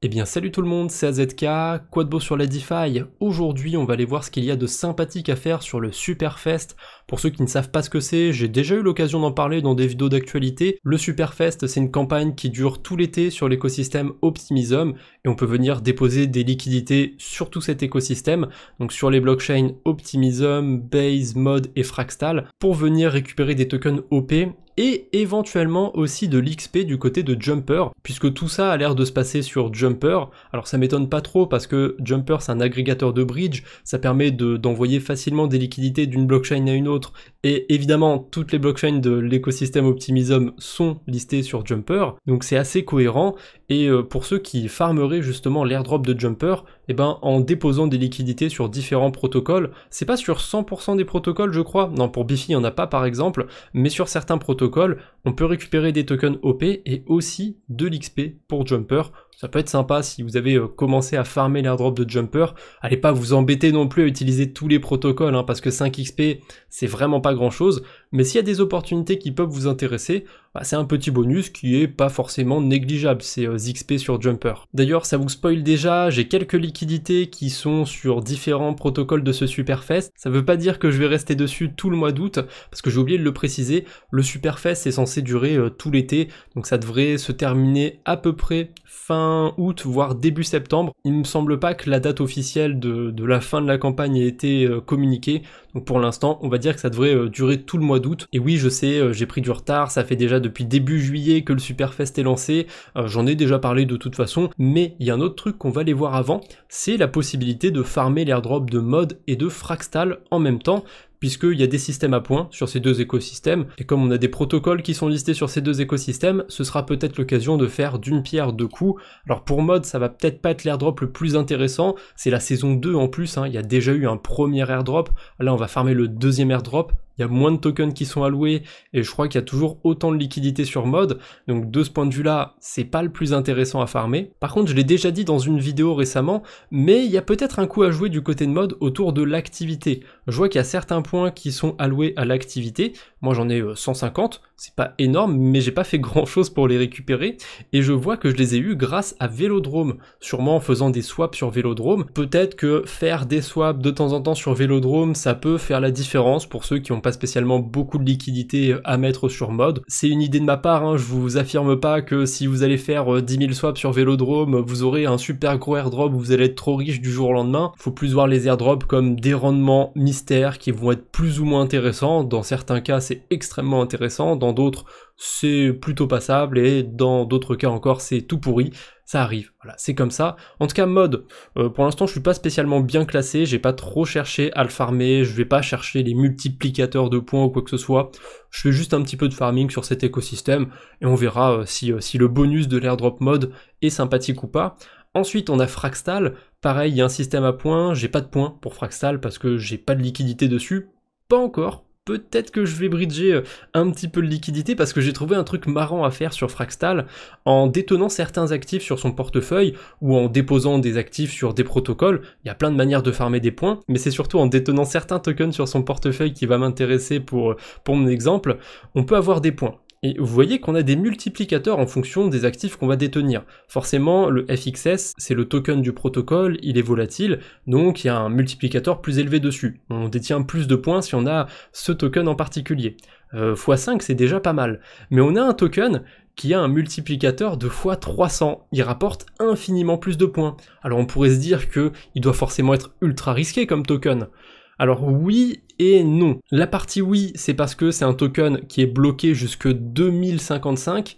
Eh bien salut tout le monde, c'est AZK, quoi de beau sur la DeFi Aujourd'hui on va aller voir ce qu'il y a de sympathique à faire sur le Superfest. Pour ceux qui ne savent pas ce que c'est, j'ai déjà eu l'occasion d'en parler dans des vidéos d'actualité. Le Superfest c'est une campagne qui dure tout l'été sur l'écosystème Optimism et on peut venir déposer des liquidités sur tout cet écosystème, donc sur les blockchains Optimism, Base, Mod et Fractal, pour venir récupérer des tokens OP et éventuellement aussi de l'XP du côté de Jumper, puisque tout ça a l'air de se passer sur Jumper. Alors ça m'étonne pas trop parce que Jumper c'est un agrégateur de bridge, ça permet d'envoyer facilement des liquidités d'une blockchain à une autre et évidemment, toutes les blockchains de l'écosystème Optimism sont listées sur Jumper, donc c'est assez cohérent. Et euh, pour ceux qui farmeraient justement l'airdrop de Jumper, eh ben, en déposant des liquidités sur différents protocoles, c'est pas sur 100% des protocoles, je crois. Non, pour Bifi, il n'y en a pas par exemple, mais sur certains protocoles, on peut récupérer des tokens OP et aussi de l'XP pour Jumper ça peut être sympa si vous avez euh, commencé à farmer l'airdrop de jumper. Allez pas vous embêter non plus à utiliser tous les protocoles, hein, parce que 5xp, c'est vraiment pas grand chose mais s'il y a des opportunités qui peuvent vous intéresser, bah, c'est un petit bonus qui est pas forcément négligeable, C'est euh, XP sur Jumper. D'ailleurs, ça vous spoil déjà, j'ai quelques liquidités qui sont sur différents protocoles de ce Superfest. Ça veut pas dire que je vais rester dessus tout le mois d'août, parce que j'ai oublié de le préciser, le Superfest est censé durer euh, tout l'été, donc ça devrait se terminer à peu près fin août, voire début septembre. Il me semble pas que la date officielle de, la fin de la campagne ait été euh, communiquée, donc pour l'instant, on va dire que ça devrait durer tout le mois et oui, je sais, euh, j'ai pris du retard, ça fait déjà depuis début juillet que le Superfest est lancé, euh, j'en ai déjà parlé de toute façon, mais il y a un autre truc qu'on va aller voir avant, c'est la possibilité de farmer l'airdrop de mode et de Fractal en même temps puisqu'il y a des systèmes à points sur ces deux écosystèmes, et comme on a des protocoles qui sont listés sur ces deux écosystèmes, ce sera peut-être l'occasion de faire d'une pierre deux coups. Alors pour mode, ça va peut-être pas être l'airdrop le plus intéressant, c'est la saison 2 en plus, hein. il y a déjà eu un premier airdrop, là on va farmer le deuxième airdrop, il y a moins de tokens qui sont alloués et je crois qu'il y a toujours autant de liquidités sur mode. Donc de ce point de vue-là, c'est pas le plus intéressant à farmer. Par contre, je l'ai déjà dit dans une vidéo récemment, mais il y a peut-être un coup à jouer du côté de mode autour de l'activité. Je vois qu'il y a certains qui sont alloués à l'activité, moi j'en ai 150, euh, c'est pas énorme, mais j'ai pas fait grand chose pour les récupérer. Et je vois que je les ai eus grâce à Vélodrome, sûrement en faisant des swaps sur Vélodrome. Peut-être que faire des swaps de temps en temps sur Vélodrome, ça peut faire la différence pour ceux qui n'ont pas spécialement beaucoup de liquidités euh, à mettre sur mode. C'est une idée de ma part, hein. je vous affirme pas que si vous allez faire 10 euh, 000 swaps sur Vélodrome, vous aurez un super gros airdrop, vous allez être trop riche du jour au lendemain. Il Faut plus voir les airdrops comme des rendements mystères qui vont être plus ou moins intéressants. Dans certains cas, c'est extrêmement intéressant, dans d'autres c'est plutôt passable et dans d'autres cas encore c'est tout pourri. Ça arrive, voilà, c'est comme ça. En tout cas, mode, euh, pour l'instant je suis pas spécialement bien classé, j'ai pas trop cherché à le farmer, je vais pas chercher les multiplicateurs de points ou quoi que ce soit. Je fais juste un petit peu de farming sur cet écosystème et on verra euh, si, euh, si le bonus de l'airdrop mode est sympathique ou pas. Ensuite, on a Fraxtal. Pareil, il y a un système à points. J'ai pas de points pour Fraxtal parce que j'ai pas de liquidité dessus. Pas encore, peut-être que je vais bridger euh, un petit peu de liquidité parce que j'ai trouvé un truc marrant à faire sur Fraxtal en détenant certains actifs sur son portefeuille ou en déposant des actifs sur des protocoles. Il y a plein de manières de farmer des points, mais c'est surtout en détenant certains tokens sur son portefeuille qui va m'intéresser pour, euh, pour mon exemple. On peut avoir des points. Et vous voyez qu'on a des multiplicateurs en fonction des actifs qu'on va détenir. Forcément, le FXS, c'est le token du protocole, il est volatile, donc il y a un multiplicateur plus élevé dessus. On détient plus de points si on a ce token en particulier. x5, euh, c'est déjà pas mal. Mais on a un token qui a un multiplicateur de x300. Il rapporte infiniment plus de points. Alors on pourrait se dire que il doit forcément être ultra risqué comme token. Alors oui et non. La partie oui, c'est parce que c'est un token qui est bloqué jusque 2055.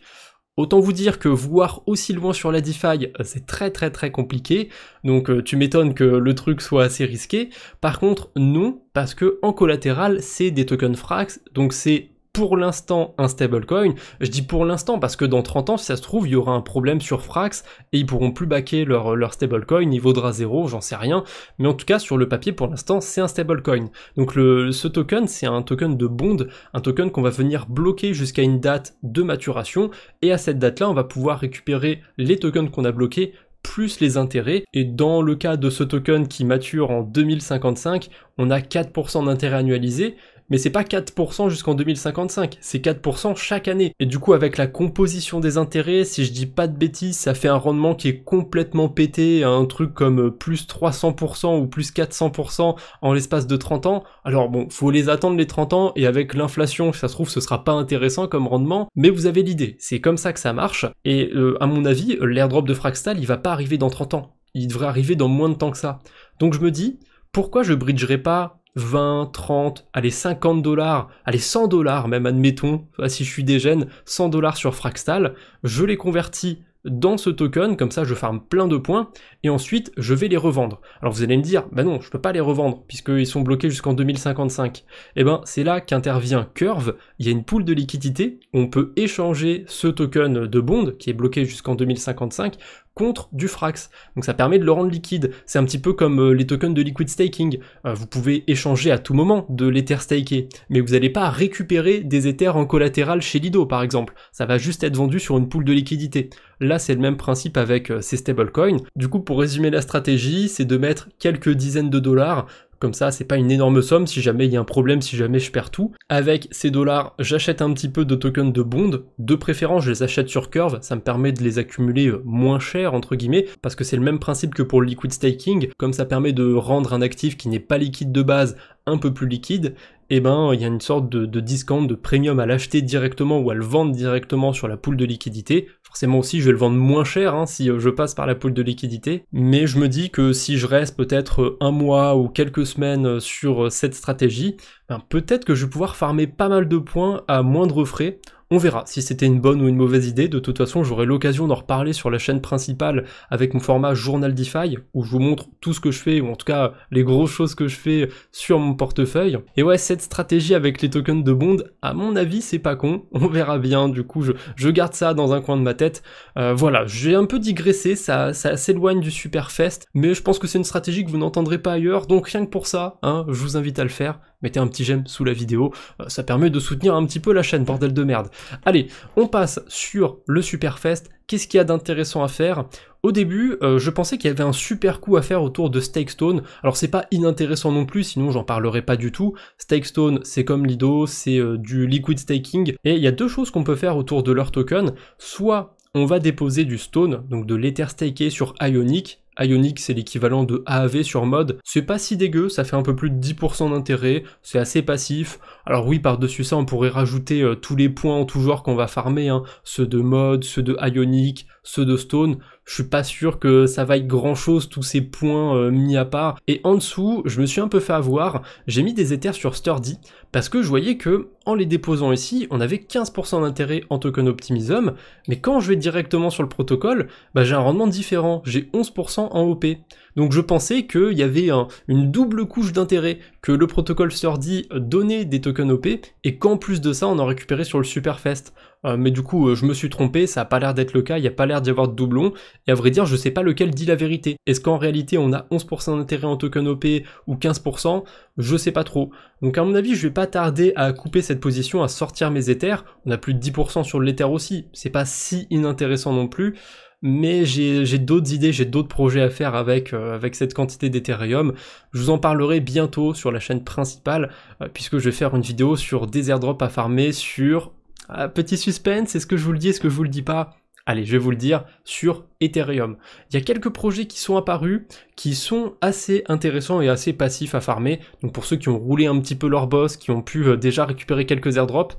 Autant vous dire que voir aussi loin sur la DeFi, c'est très très très compliqué, donc euh, tu m'étonnes que le truc soit assez risqué. Par contre, non, parce que en collatéral, c'est des tokens Frax, donc c'est pour l'instant un stablecoin. Je dis pour l'instant parce que dans 30 ans, si ça se trouve, il y aura un problème sur Frax et ils pourront plus backer leur, stablecoin, il vaudra zéro, j'en sais rien. Mais en tout cas, sur le papier, pour l'instant, c'est un stablecoin. Donc ce token, c'est un token de bond, un token qu'on va venir bloquer jusqu'à une date de maturation. Et à cette date-là, on va pouvoir récupérer les tokens qu'on a bloqués plus les intérêts. Et dans le cas de ce token qui mature en 2055, on a 4% d'intérêt annualisé mais c'est pas 4% jusqu'en 2055, c'est 4% chaque année. Et du coup, avec la composition des intérêts, si je dis pas de bêtises, ça fait un rendement qui est complètement pété, un truc comme euh, plus 300% ou plus 400% en l'espace de 30 ans. Alors bon, faut les attendre les 30 ans, et avec l'inflation, ça se trouve, ce sera pas intéressant comme rendement, mais vous avez l'idée, c'est comme ça que ça marche, et euh, à mon avis, l'airdrop de Fraxtal, il va pas arriver dans 30 ans. Il devrait arriver dans moins de temps que ça. Donc je me dis, pourquoi je bridgerai pas 20, 30, allez 50 dollars, allez 100 dollars même admettons, si je suis des 100 dollars sur Fractal, je les convertis dans ce token, comme ça je farme plein de points, et ensuite je vais les revendre. Alors vous allez me dire, bah non, je peux pas les revendre, puisqu'ils sont bloqués jusqu'en 2055. Eh ben c'est là qu'intervient Curve, il y a une poule de liquidité, on peut échanger ce token de Bond, qui est bloqué jusqu'en 2055, contre du Frax. Donc ça permet de le rendre liquide. C'est un petit peu comme euh, les tokens de liquid staking. Euh, vous pouvez échanger à tout moment de l'Ether staké, mais vous n'allez pas récupérer des Ethers en collatéral chez Lido par exemple. Ça va juste être vendu sur une poule de liquidité. Là c'est le même principe avec euh, ces stable stablecoins. Du coup pour résumer la stratégie, c'est de mettre quelques dizaines de dollars comme ça, c'est pas une énorme somme si jamais il y a un problème, si jamais je perds tout. Avec ces dollars, j'achète un petit peu de tokens de bond, de préférence je les achète sur Curve, ça me permet de les accumuler euh, moins cher entre guillemets, parce que c'est le même principe que pour le liquid staking, comme ça permet de rendre un actif qui n'est pas liquide de base un peu plus liquide eh ben il y a une sorte de, discount, de premium à l'acheter directement ou à le vendre directement sur la poule de liquidité. Forcément aussi je vais le vendre moins cher hein, si euh, je passe par la poule de liquidité, mais je me dis que si je reste peut-être euh, un mois ou quelques semaines euh, sur cette stratégie, ben, peut-être que je vais pouvoir farmer pas mal de points à moindre frais on verra si c'était une bonne ou une mauvaise idée. De toute façon, j'aurai l'occasion d'en reparler sur la chaîne principale avec mon format Journal DeFi, où je vous montre tout ce que je fais, ou en tout cas les grosses choses que je fais sur mon portefeuille. Et ouais, cette stratégie avec les tokens de Bond, à mon avis, c'est pas con. On verra bien. Du coup, je, je garde ça dans un coin de ma tête. Euh, voilà, j'ai un peu digressé. Ça, ça s'éloigne du Superfest, mais je pense que c'est une stratégie que vous n'entendrez pas ailleurs. Donc rien que pour ça, hein, je vous invite à le faire mettez un petit j'aime sous la vidéo, euh, ça permet de soutenir un petit peu la chaîne, bordel de merde. Allez, on passe sur le Superfest, qu'est-ce qu'il y a d'intéressant à faire au début, euh, je pensais qu'il y avait un super coup à faire autour de Stakestone. Alors c'est pas inintéressant non plus, sinon j'en parlerai pas du tout. Stakestone, c'est comme Lido, c'est euh, du liquid staking. Et il y a deux choses qu'on peut faire autour de leur token. Soit on va déposer du stone, donc de l'Ether staké sur Ionic, Ionic c'est l'équivalent de AAV sur mode, c'est pas si dégueu, ça fait un peu plus de 10% d'intérêt, c'est assez passif. Alors oui, par-dessus ça, on pourrait rajouter euh, tous les points en tout genre qu'on va farmer, hein. ceux de mode, ceux de Ionic, ceux de stone, je suis pas sûr que ça vaille grand chose tous ces points euh, mis à part. Et en dessous, je me suis un peu fait avoir, j'ai mis des éthers sur Sturdy, parce que je voyais que en les déposant ici, on avait 15% d'intérêt en token optimism, mais quand je vais directement sur le protocole, bah, j'ai un rendement différent, j'ai 11% en OP. Donc je pensais qu'il y avait une double couche d'intérêt, que le protocole dit donnait des tokens OP et qu'en plus de ça on en récupérait sur le Superfest. Euh, mais du coup euh, je me suis trompé, ça a pas l'air d'être le cas, il n'y a pas l'air d'y avoir de doublons, et à vrai dire je sais pas lequel dit la vérité. Est-ce qu'en réalité on a 11% d'intérêt en token OP ou 15% Je sais pas trop. Donc à mon avis je vais pas tarder à couper cette position, à sortir mes éthers, on a plus de 10% sur l'Ether aussi, c'est pas si inintéressant non plus mais j'ai d'autres idées, j'ai d'autres projets à faire avec, euh, avec cette quantité d'Ethereum. Je vous en parlerai bientôt sur la chaîne principale, euh, puisque je vais faire une vidéo sur des airdrops à farmer, sur... Euh, petit suspense, est-ce que je vous le dis, est-ce que je vous le dis pas Allez, je vais vous le dire, sur Ethereum. Il y a quelques projets qui sont apparus, qui sont assez intéressants et assez passifs à farmer. Donc pour ceux qui ont roulé un petit peu leur boss, qui ont pu déjà récupérer quelques airdrops,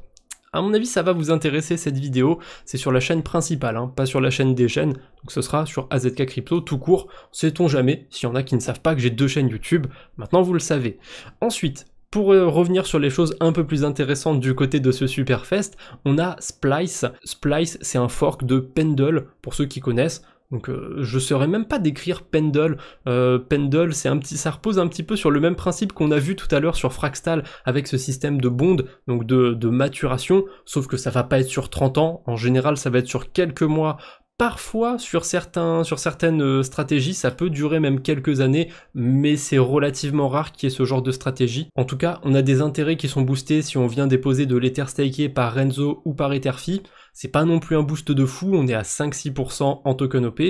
à mon avis, ça va vous intéresser cette vidéo. C'est sur la chaîne principale, hein, pas sur la chaîne des chaînes. Donc ce sera sur AZK Crypto tout court. Sait-on jamais, s'il y en a qui ne savent pas que j'ai deux chaînes YouTube, maintenant vous le savez. Ensuite, pour euh, revenir sur les choses un peu plus intéressantes du côté de ce Superfest, on a Splice. Splice, c'est un fork de Pendle, pour ceux qui connaissent. Donc euh, je ne saurais même pas décrire Pendle. Euh, Pendle, c'est un petit, ça repose un petit peu sur le même principe qu'on a vu tout à l'heure sur Fraxtal avec ce système de bond, donc de, de, maturation, sauf que ça va pas être sur 30 ans. En général, ça va être sur quelques mois parfois sur certains sur certaines euh, stratégies ça peut durer même quelques années mais c'est relativement rare qu'il y ait ce genre de stratégie en tout cas on a des intérêts qui sont boostés si on vient déposer de l'Ether staked par Renzo ou par Etherfi c'est pas non plus un boost de fou on est à 5-6% en token OP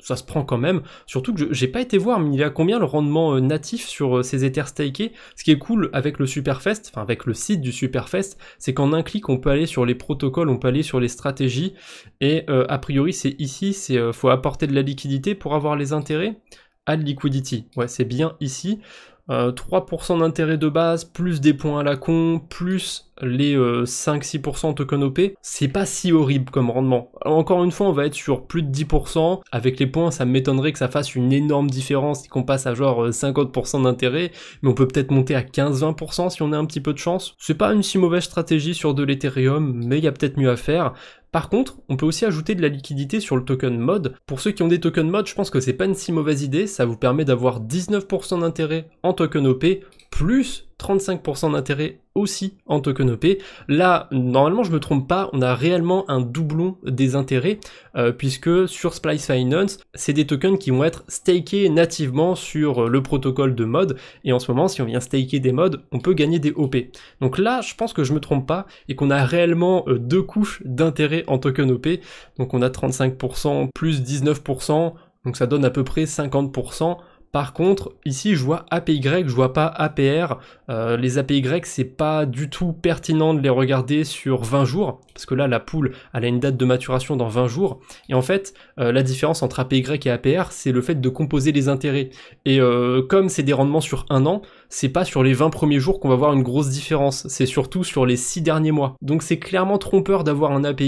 ça se prend quand même. Surtout que j'ai pas été voir, mais il y a combien le rendement euh, natif sur euh, ces Ethers stakés Ce qui est cool avec le Superfest, enfin avec le site du Superfest, c'est qu'en un clic, on peut aller sur les protocoles, on peut aller sur les stratégies, et euh, a priori, c'est ici, c'est faut apporter de la liquidité pour avoir les intérêts. Add liquidity, ouais, c'est bien ici. 3% euh, d'intérêt de base, plus des points à la con, plus les 5-6% euh, token OP, c'est pas si horrible comme rendement. encore une fois, on va être sur plus de 10%. Avec les points, ça m'étonnerait que ça fasse une énorme différence et qu'on passe à genre 50% euh, d'intérêt, mais on peut peut-être monter à 15-20% si on a un petit peu de chance. C'est pas une si mauvaise stratégie sur de l'Ethereum, mais il y a peut-être mieux à faire. Par contre, on peut aussi ajouter de la liquidité sur le token mode. Pour ceux qui ont des tokens mode, je pense que c'est pas une si mauvaise idée, ça vous permet d'avoir 19% d'intérêt en token OP, plus 35% d'intérêt aussi en op Là, normalement, je me trompe pas, on a réellement un doublon des intérêts, euh, puisque sur Splice Finance, c'est des tokens qui vont être stakés nativement sur euh, le protocole de mode, et en ce moment, si on vient staker des modes, on peut gagner des OP. Donc là, je pense que je me trompe pas, et qu'on a réellement euh, deux couches d'intérêt en token OP, donc on a 35% plus 19%, donc ça donne à peu près 50% par contre, ici, je vois APY, je vois pas APR. Euh, les APY, c'est pas du tout pertinent de les regarder sur 20 jours, parce que là, la poule, elle a une date de maturation dans 20 jours. Et en fait, euh, la différence entre APY et APR, c'est le fait de composer les intérêts. Et euh, comme c'est des rendements sur un an, c'est pas sur les 20 premiers jours qu'on va voir une grosse différence, c'est surtout sur les 6 derniers mois. Donc c'est clairement trompeur d'avoir un APY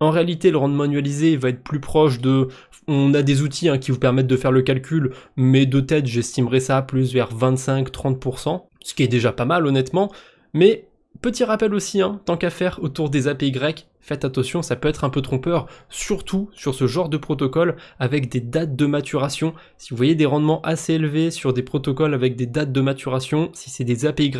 en réalité, le rendement annualisé va être plus proche de on a des outils hein, qui vous permettent de faire le calcul, mais de tête, j'estimerais ça plus vers 25-30%, ce qui est déjà pas mal honnêtement. Mais petit rappel aussi, hein, tant qu'à faire autour des APY, faites attention, ça peut être un peu trompeur, surtout sur ce genre de protocole avec des dates de maturation. Si vous voyez des rendements assez élevés sur des protocoles avec des dates de maturation, si c'est des APY,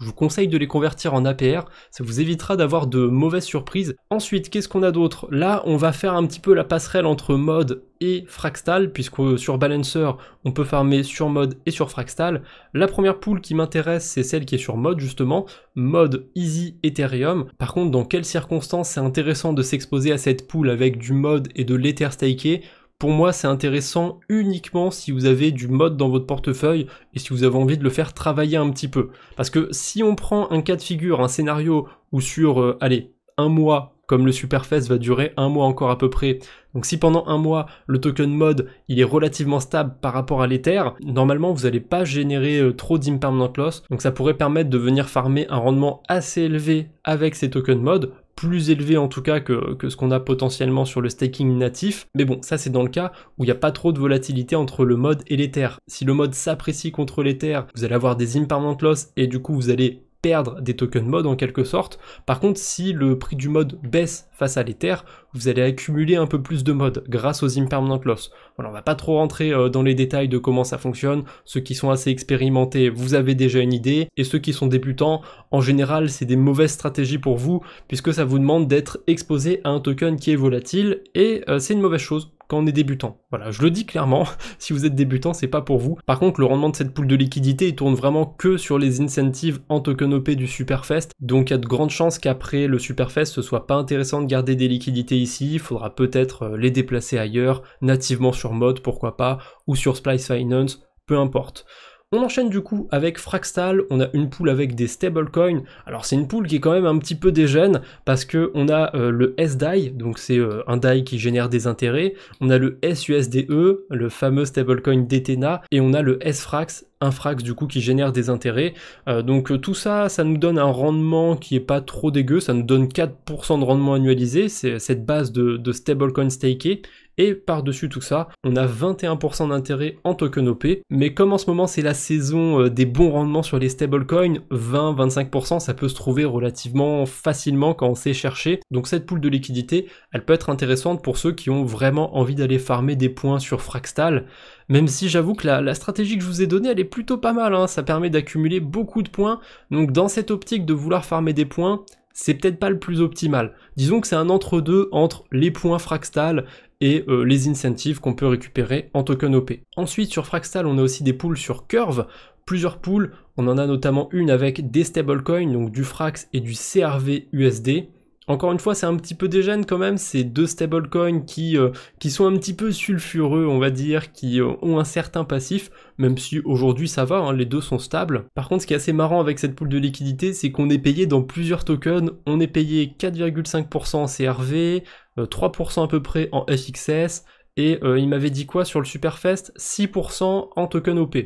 je vous conseille de les convertir en APR, ça vous évitera d'avoir de mauvaises surprises. Ensuite, qu'est-ce qu'on a d'autre Là, on va faire un petit peu la passerelle entre mode et Fractal, puisque sur Balancer, on peut farmer sur mode et sur Fractal. La première poule qui m'intéresse, c'est celle qui est sur mode, justement, mode Easy Ethereum. Par contre, dans quelles circonstances c'est intéressant de s'exposer à cette poule avec du mode et de l'Ether staked Pour moi, c'est intéressant uniquement si vous avez du mode dans votre portefeuille et si vous avez envie de le faire travailler un petit peu. Parce que si on prend un cas de figure, un scénario où sur, euh, allez, un mois, comme le Superfest va durer un mois encore à peu près. Donc si pendant un mois, le token mode, il est relativement stable par rapport à l'Ether, normalement vous n'allez pas générer euh, trop d'impermanent loss, donc ça pourrait permettre de venir farmer un rendement assez élevé avec ces tokens mode, plus élevé en tout cas que, ce qu'on a potentiellement sur le staking natif. Mais bon, ça c'est dans le cas où il n'y a pas trop de volatilité entre le mode et l'Ether. Si le mode s'apprécie contre l'Ether, vous allez avoir des impermanent loss et du coup vous allez perdre des tokens mode en quelque sorte. Par contre, si le prix du mode baisse face à l'éther vous allez accumuler un peu plus de mode grâce aux impermanent loss. Voilà, on va pas trop rentrer euh, dans les détails de comment ça fonctionne. Ceux qui sont assez expérimentés, vous avez déjà une idée. Et ceux qui sont débutants, en général, c'est des mauvaises stratégies pour vous puisque ça vous demande d'être exposé à un token qui est volatile et euh, c'est une mauvaise chose quand on est débutant. Voilà, je le dis clairement, si vous êtes débutant, c'est pas pour vous. Par contre, le rendement de cette poule de liquidité, il tourne vraiment que sur les incentives en OP du Superfest. Donc il y a de grandes chances qu'après le Superfest, ce soit pas intéressant de garder des liquidités ici. Il faudra peut-être euh, les déplacer ailleurs, nativement sur Mode, pourquoi pas, ou sur Splice Finance, peu importe. On enchaîne du coup avec Fraxtal, on a une poule avec des stablecoins. Alors c'est une poule qui est quand même un petit peu dégène parce que on a le euh, le SDAI, donc c'est euh, un DAI qui génère des intérêts, on a le SUSDE, le fameux stablecoin d'Ethena, et on a le SFrax, un frax du coup qui génère des intérêts. Euh, donc tout ça, ça nous donne un rendement qui est pas trop dégueu, ça nous donne 4% de rendement annualisé, c'est cette base de, stablecoins stablecoin et par-dessus tout ça, on a 21% d'intérêt en token OP. Mais comme en ce moment c'est la saison euh, des bons rendements sur les stablecoins, 20-25% ça peut se trouver relativement facilement quand on sait chercher. Donc cette poule de liquidité, elle peut être intéressante pour ceux qui ont vraiment envie d'aller farmer des points sur Fraxtal. Même si j'avoue que la, stratégie que je vous ai donnée, elle est plutôt pas mal. Hein. Ça permet d'accumuler beaucoup de points. Donc dans cette optique de vouloir farmer des points, c'est peut-être pas le plus optimal. Disons que c'est un entre-deux entre les points Fraxtal et euh, les incentives qu'on peut récupérer en token OP. Ensuite, sur Fraxtal, on a aussi des pools sur Curve, plusieurs pools. On en a notamment une avec des stablecoins, donc du Frax et du CRV USD encore une fois, c'est un petit peu dégène quand même, ces deux stablecoins qui, euh, qui sont un petit peu sulfureux, on va dire, qui euh, ont un certain passif, même si aujourd'hui ça va, hein, les deux sont stables. Par contre, ce qui est assez marrant avec cette poule de liquidité, c'est qu'on est payé dans plusieurs tokens. On est payé 4,5% en CRV, 3% euh, à peu près en FXS, et il m'avait dit quoi sur le Superfest 6% en token OP.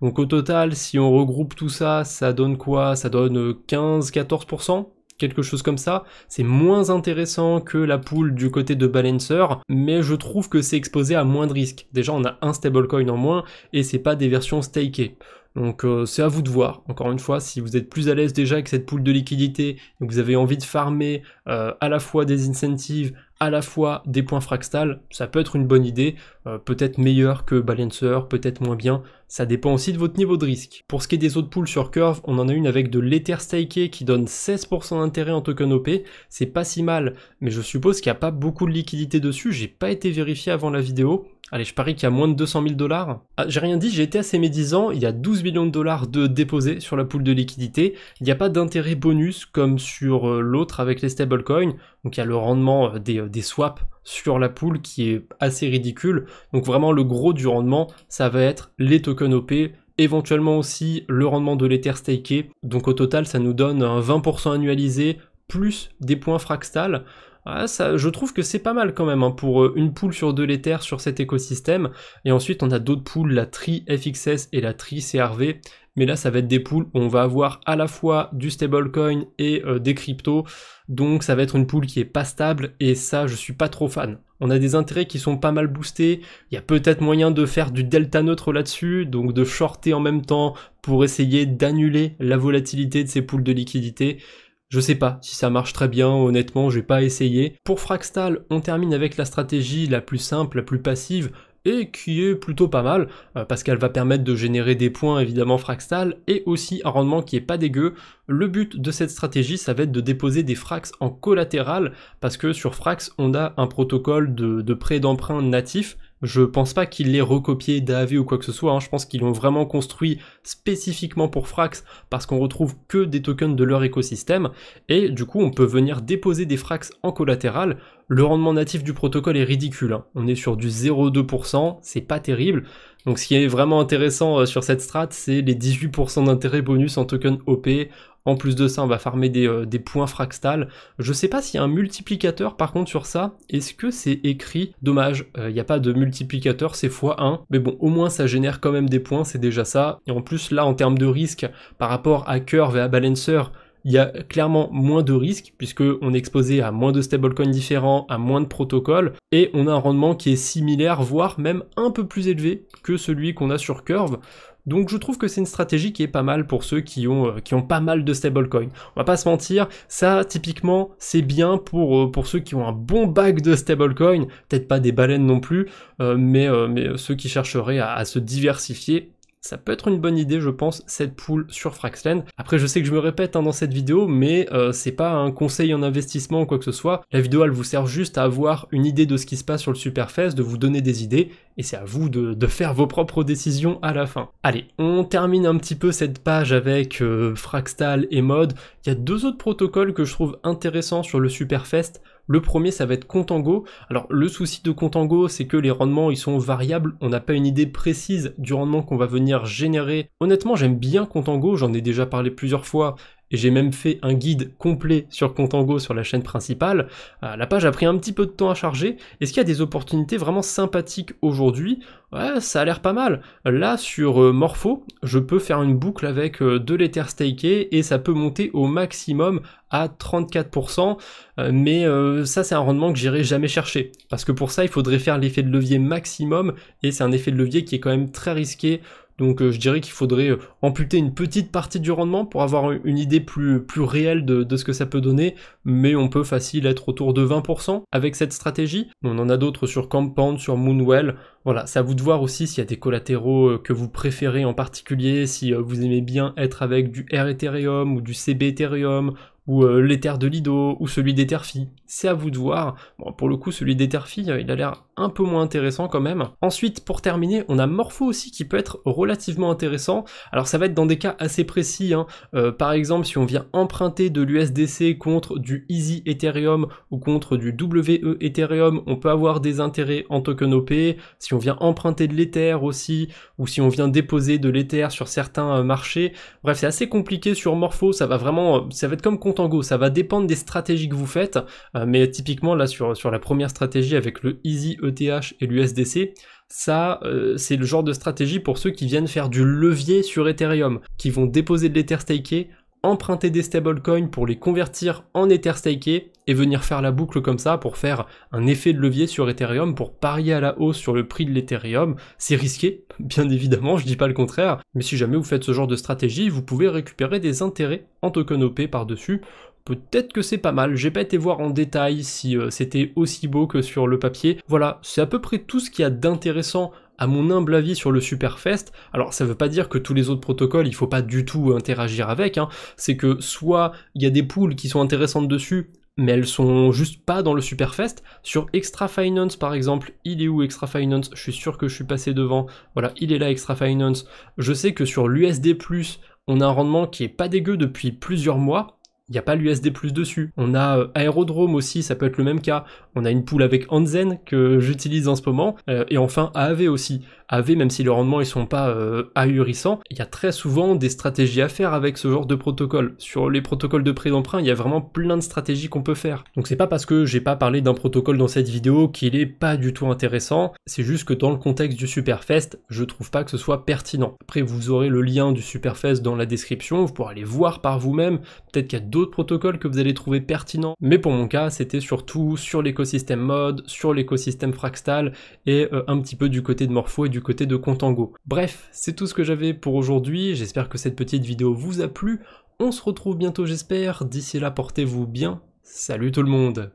Donc au total, si on regroupe tout ça, ça donne quoi Ça donne 15-14% quelque chose comme ça. C'est moins intéressant que la poule du côté de Balancer, mais je trouve que c'est exposé à moins de risques. Déjà, on a un stablecoin en moins et c'est pas des versions stakées. Donc euh, c'est à vous de voir. Encore une fois, si vous êtes plus à l'aise déjà avec cette poule de liquidité, vous avez envie de farmer euh, à la fois des incentives, à la fois des points fractales, ça peut être une bonne idée, euh, peut-être meilleur que Balancer, peut-être moins bien, ça dépend aussi de votre niveau de risque. Pour ce qui est des autres poules sur Curve, on en a une avec de l'Ether Stake qui donne 16% d'intérêt en token OP, c'est pas si mal, mais je suppose qu'il n'y a pas beaucoup de liquidité dessus, j'ai pas été vérifié avant la vidéo, Allez, je parie qu'il y a moins de 200 000 dollars. Ah, j'ai rien dit, j'ai été assez médisant. Il y a 12 millions de dollars de déposés sur la poule de liquidité. Il n'y a pas d'intérêt bonus comme sur euh, l'autre avec les stablecoins. Donc il y a le rendement euh, euh, des, swaps sur la poule qui est assez ridicule. Donc vraiment le gros du rendement, ça va être les tokens OP, éventuellement aussi le rendement de l'Ether staké. Donc au total, ça nous donne un 20% annualisé plus des points fractales. Ah, je trouve que c'est pas mal quand même hein, pour euh, une poule sur deux l'Ether sur cet écosystème. Et ensuite, on a d'autres poules, la tri FXS et la tri CRV. Mais là, ça va être des poules où on va avoir à la fois du stablecoin et euh, des cryptos. Donc, ça va être une poule qui est pas stable et ça, je suis pas trop fan. On a des intérêts qui sont pas mal boostés. Il y a peut-être moyen de faire du delta neutre là-dessus, donc de shorter en même temps pour essayer d'annuler la volatilité de ces poules de liquidité. Je sais pas si ça marche très bien, honnêtement, j'ai pas essayé. Pour Fraxtal, on termine avec la stratégie la plus simple, la plus passive, et qui est plutôt pas mal, euh, parce qu'elle va permettre de générer des points évidemment Fraxtal, et aussi un rendement qui est pas dégueu. Le but de cette stratégie, ça va être de déposer des Frax en collatéral, parce que sur Frax, on a un protocole de, de prêt d'emprunt natif, je pense pas qu'ils l'aient recopié d'AV ou quoi que ce soit, hein. je pense qu'ils l'ont vraiment construit spécifiquement pour Frax parce qu'on retrouve que des tokens de leur écosystème et du coup on peut venir déposer des Frax en collatéral. Le rendement natif du protocole est ridicule, hein. on est sur du 0,2%, c'est pas terrible. Donc ce qui est vraiment intéressant euh, sur cette strat, c'est les 18% d'intérêt bonus en token OP, en plus de ça, on va farmer euh, des, points fractales. Je sais pas s'il y a un multiplicateur par contre sur ça. Est-ce que c'est écrit Dommage, il euh, n'y a pas de multiplicateur, c'est x1. Mais bon, au moins ça génère quand même des points, c'est déjà ça. Et en plus là, en termes de risque, par rapport à Curve et à Balancer, il y a clairement moins de risques puisque on est exposé à moins de stablecoins différents, à moins de protocoles et on a un rendement qui est similaire voire même un peu plus élevé que celui qu'on a sur Curve. Donc je trouve que c'est une stratégie qui est pas mal pour ceux qui ont, euh, qui ont pas mal de stablecoin. On va pas se mentir, ça typiquement c'est bien pour, euh, pour ceux qui ont un bon bac de stablecoin. peut-être pas des baleines non plus, euh, mais, mais ceux qui chercheraient à se diversifier, ça peut être une bonne idée, je pense, cette poule sur Fraxland. Après, je sais que je me répète hein, dans cette vidéo, mais euh, c'est pas un conseil en investissement ou quoi que ce soit. La vidéo, elle vous sert juste à avoir une idée de ce qui se passe sur le Superfest, de vous donner des idées, et c'est à vous de, faire vos propres décisions à la fin. Allez, on termine un petit peu cette page avec euh, Fraxtal et Mode. Il y a deux autres protocoles que je trouve intéressants sur le Superfest. Le premier, ça va être Contango. Alors le souci de Contango, c'est que les rendements, ils sont variables. On n'a pas une idée précise du rendement qu'on va venir générer. Honnêtement, j'aime bien Contango. J'en ai déjà parlé plusieurs fois et j'ai même fait un guide complet sur Contango sur la chaîne principale. Euh, la page a pris un petit peu de temps à charger. Est-ce qu'il y a des opportunités vraiment sympathiques aujourd'hui Ouais, ça a l'air pas mal. Là, sur euh, Morpho, je peux faire une boucle avec euh, de l'Ether et ça peut monter au maximum à 34%. mais ça, c'est un rendement que j'irai jamais chercher. Parce que pour ça, il faudrait faire l'effet de levier maximum et c'est un effet de levier qui est quand même très risqué donc euh, je dirais qu'il faudrait euh, amputer une petite partie du rendement pour avoir une idée plus, plus réelle de, ce que ça peut donner, mais on peut facile être autour de 20% avec cette stratégie. On en a d'autres sur Compound, sur Moonwell. Voilà, c'est à vous de voir aussi s'il y a des collatéraux euh, que vous préférez en particulier, si vous aimez bien être avec du R Ethereum ou du CB Ethereum ou l'Ether de Lido ou celui d'Etherfi. C'est à vous de voir. pour le coup, celui d'Etherfi, il a l'air un peu moins intéressant quand même. Ensuite, pour terminer, on a Morpho aussi qui peut être relativement intéressant. Alors ça va être dans des cas assez précis. Hein. Euh, par exemple, si on vient emprunter de l'USDC contre du Easy Ethereum ou contre du WE Ethereum, on peut avoir des intérêts en token OP. Si on vient emprunter de l'Ether aussi, ou si on vient déposer de l'Ether sur certains euh, marchés. Bref, c'est assez compliqué sur Morpho. Ça va vraiment, euh, ça va être comme Contango. Ça va dépendre des stratégies que vous faites. mais typiquement là sur, sur la première stratégie avec le Easy ETH et l'USDC, ça, euh, c'est le genre de stratégie pour ceux qui viennent faire du levier sur Ethereum, qui vont déposer de l'Ether staké, emprunter des stablecoins pour les convertir en Ether staké et venir faire la boucle comme ça pour faire un effet de levier sur Ethereum, pour parier à la hausse sur le prix de l'Ethereum. C'est risqué, bien évidemment, je dis pas le contraire, mais si jamais vous faites ce genre de stratégie, vous pouvez récupérer des intérêts en token OP par-dessus peut-être que c'est pas mal. J'ai pas été voir en détail si euh, c'était aussi beau que sur le papier. Voilà, c'est à peu près tout ce qu'il y a d'intéressant à mon humble avis sur le Superfest, alors ça veut pas dire que tous les autres protocoles il faut pas du tout interagir avec, hein. c'est que soit il y a des poules qui sont intéressantes dessus, mais elles sont juste pas dans le Superfest. Sur Extra Finance par exemple, il est où Extra Finance Je suis sûr que je suis passé devant. Voilà, il est là Extra Finance. Je sais que sur l'USD, on a un rendement qui est pas dégueu depuis plusieurs mois il n'y a pas l'USD plus dessus. On a euh, Aérodrome aussi, ça peut être le même cas. On a une poule avec Anzen que j'utilise en ce moment. Euh, et enfin AAV aussi avaient, même si le rendement ils sont pas ahurissant euh, ahurissants, il y a très souvent des stratégies à faire avec ce genre de protocole. Sur les protocoles de prêt d'emprunt, il y a vraiment plein de stratégies qu'on peut faire. Donc c'est pas parce que j'ai pas parlé d'un protocole dans cette vidéo qu'il est pas du tout intéressant, c'est juste que dans le contexte du Superfest, je trouve pas que ce soit pertinent. Après vous aurez le lien du Superfest dans la description, vous pourrez aller voir par vous-même, peut-être qu'il y a d'autres protocoles que vous allez trouver pertinents, mais pour mon cas, c'était surtout sur l'écosystème mode, sur l'écosystème fractal et euh, un petit peu du côté de Morpho et côté de Contango. Bref, c'est tout ce que j'avais pour aujourd'hui, j'espère que cette petite vidéo vous a plu, on se retrouve bientôt j'espère, d'ici là portez-vous bien, salut tout le monde